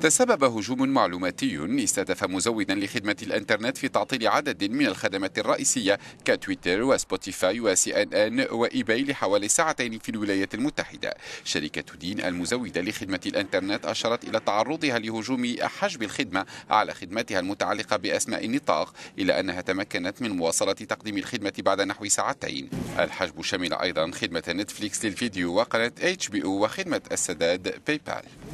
تسبب هجوم معلوماتي استهدف مزودا لخدمة الانترنت في تعطيل عدد من الخدمات الرئيسية كتويتر وسبوتيفاي وسي ان ان وايباي لحوالي ساعتين في الولايات المتحدة شركة دين المزودة لخدمة الانترنت أشارت إلى تعرضها لهجوم حجب الخدمة على خدمتها المتعلقة بأسماء النطاق إلا أنها تمكنت من مواصلة تقديم الخدمة بعد نحو ساعتين الحجب شمل أيضا خدمة نتفليكس للفيديو وقناة اتش بي او وخدمة السداد باي بال